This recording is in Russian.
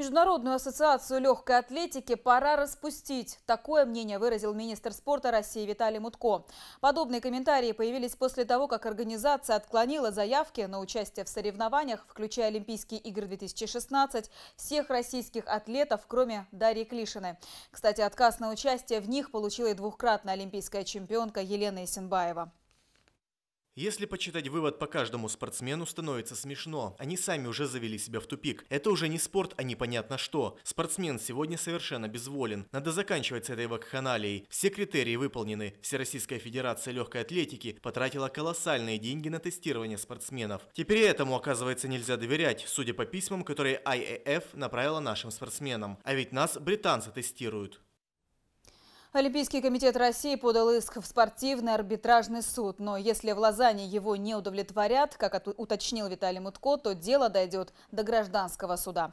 Международную ассоциацию легкой атлетики пора распустить. Такое мнение выразил министр спорта России Виталий Мутко. Подобные комментарии появились после того, как организация отклонила заявки на участие в соревнованиях, включая Олимпийские игры 2016, всех российских атлетов, кроме Дарьи Клишины. Кстати, отказ на участие в них получила и двухкратная олимпийская чемпионка Елена Исенбаева. Если почитать вывод по каждому спортсмену, становится смешно. Они сами уже завели себя в тупик. Это уже не спорт, а непонятно что. Спортсмен сегодня совершенно безволен. Надо заканчивать с этой вакханалией. Все критерии выполнены. Всероссийская Федерация Легкой Атлетики потратила колоссальные деньги на тестирование спортсменов. Теперь этому, оказывается, нельзя доверять, судя по письмам, которые IAF направила нашим спортсменам. А ведь нас британцы тестируют. Олимпийский комитет России подал иск в спортивный арбитражный суд, но если в Лозанне его не удовлетворят, как уточнил Виталий Мутко, то дело дойдет до гражданского суда.